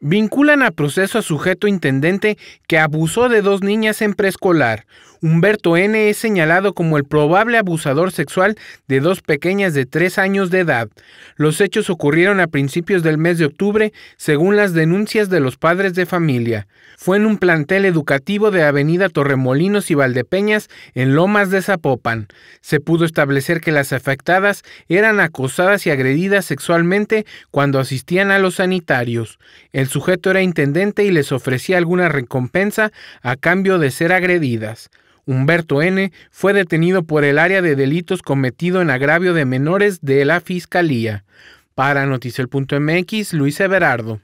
Vinculan a proceso a sujeto intendente que abusó de dos niñas en preescolar. Humberto N. es señalado como el probable abusador sexual de dos pequeñas de tres años de edad. Los hechos ocurrieron a principios del mes de octubre, según las denuncias de los padres de familia. Fue en un plantel educativo de Avenida Torremolinos y Valdepeñas, en Lomas de Zapopan. Se pudo establecer que las afectadas eran acosadas y agredidas sexualmente cuando asistían a los sanitarios. El sujeto era intendente y les ofrecía alguna recompensa a cambio de ser agredidas. Humberto N. fue detenido por el área de delitos cometido en agravio de menores de la Fiscalía. Para Noticel.mx, Luis Everardo.